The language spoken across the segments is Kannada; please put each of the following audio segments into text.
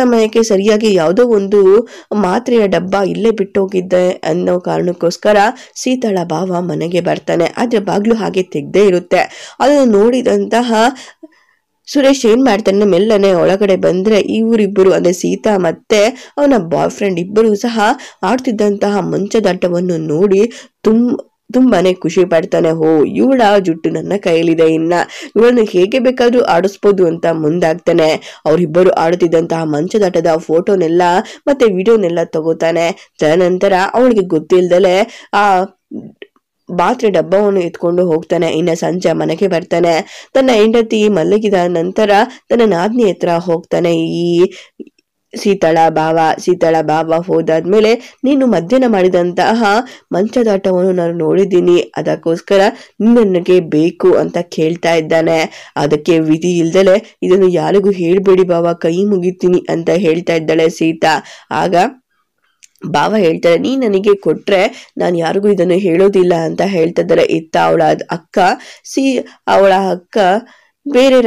ಸಮಯಕ್ಕೆ ಸರಿಯಾಗಿ ಯಾವುದೋ ಒಂದು ಮಾತ್ರೆಯ ಡಬ್ಬ ಇಲ್ಲೇ ಬಿಟ್ಟೋಗಿದ್ದೆ ಅನ್ನೋ ಕಾರಣಕ್ಕೋಸ್ಕರ ಸೀತಾಳ ಭಾವ ಮನೆಗೆ ಬರ್ತಾನೆ ಆದ್ರೆ ಬಾಗ್ಲು ಹಾಗೆ ತೆಗ್ದೇ ಇರುತ್ತೆ ಅದನ್ನು ನೋಡಿದಂತಹ ಸುರೇಶ್ ಏನ್ ಮಾಡ್ತಾನೆ ಮೆಲ್ಲನೆ ಒಳಗಡೆ ಬಂದ್ರೆ ಇವರಿಬ್ಬರು ಅಂದ್ರೆ ಸೀತಾ ಮತ್ತೆ ಅವನ ಬಾಯ್ ಫ್ರೆಂಡ್ ಇಬ್ಬರು ಸಹ ಆಡ್ತಿದ್ದಂತಹ ಮಂಚದಾಟವನ್ನು ನೋಡಿ ತುಂಬ ತುಂಬಾನೇ ಖುಷಿ ಪಡ್ತಾನೆ ಹೋ ಇವಳ ಜುಟ್ಟು ನನ್ನ ಕೈಯಲ್ಲಿದೆ ಇನ್ನ ಇವಳನ್ನು ಹೇಗೆ ಬೇಕಾದ್ರೂ ಆಡಿಸ್ಬೋದು ಅಂತ ಮುಂದಾಗ್ತಾನೆ ಅವರಿಬ್ಬರು ಆಡುತ್ತಿದ್ದಂತಹ ಮಂಚದಾಟದ ಫೋಟೋನೆಲ್ಲ ಮತ್ತೆ ವಿಡಿಯೋನೆಲ್ಲ ತಗೋತಾನೆ ತದನಂತರ ಅವಳಿಗೆ ಗೊತ್ತಿಲ್ಲದಲೆ ಆ ಬಾತ್ರೆ ಡಬ್ಬವನ್ನು ಎತ್ಕೊಂಡು ಹೋಗ್ತಾನೆ ಇನ್ನ ಸಂಜೆ ಮನೆಗೆ ಬರ್ತಾನೆ ತನ್ನ ಹೆಂಡತಿ ಮಲಗಿದ ನಂತರ ತನ್ನ ನಾದ್ನಿ ಹತ್ರ ಹೋಗ್ತಾನೆ ಈ ಬಾವ ಭಾವ ಬಾವ ಭಾವ ಹೋದಾದ್ಮೇಲೆ ನೀನು ಮಧ್ಯಾಹ್ನ ಮಾಡಿದಂತಹ ಮಂಚದಾಟವನ್ನು ನಾನು ನೋಡಿದ್ದೀನಿ ಅದಕ್ಕೋಸ್ಕರ ನನಗೆ ಬೇಕು ಅಂತ ಕೇಳ್ತಾ ಇದ್ದಾನೆ ಅದಕ್ಕೆ ವಿಧಿ ಇಲ್ದಲೆ ಇದನ್ನು ಯಾರಿಗೂ ಹೇಳ್ಬೇಡಿ ಭಾವ ಕೈ ಮುಗಿತೀನಿ ಅಂತ ಹೇಳ್ತಾ ಇದ್ದಾಳೆ ಸೀತಾ ಆಗ ಭಾವ ಹೇಳ್ತಾರೆ ನೀ ನನಗೆ ಕೊಟ್ರೆ ನಾನು ಯಾರಿಗೂ ಇದನ್ನು ಹೇಳೋದಿಲ್ಲ ಅಂತ ಹೇಳ್ತಾ ಇದ್ದಾರೆ ಇತ್ತ ಅವಳ ಅಕ್ಕ ಸಿ ಅವಳ ಅಕ್ಕ ಬೇರೆ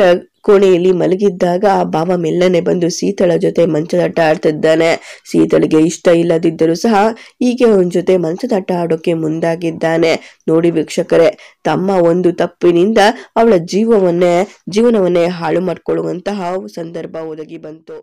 ಕೋಣೆಯಲ್ಲಿ ಮಲಗಿದ್ದಾಗ ಆ ಬಾವ ಮೆಲ್ಲನೆ ಬಂದು ಸೀತಳ ಜೊತೆ ಮಂಚದಾಟ ಆಡ್ತಿದ್ದಾನೆ ಸೀತಳಿಗೆ ಇಷ್ಟ ಇಲ್ಲದಿದ್ದರೂ ಸಹ ಹೀಗೆ ಅವನ ಜೊತೆ ಮಂಚದಾಟ ಆಡೋಕೆ ಮುಂದಾಗಿದ್ದಾನೆ ನೋಡಿ ವೀಕ್ಷಕರೇ ತಮ್ಮ ಒಂದು ತಪ್ಪಿನಿಂದ ಅವಳ ಜೀವವನ್ನೇ ಜೀವನವನ್ನೇ ಹಾಳು ಮಾಡ್ಕೊಳ್ಳುವಂತಹ ಸಂದರ್ಭ ಒದಗಿ ಬಂತು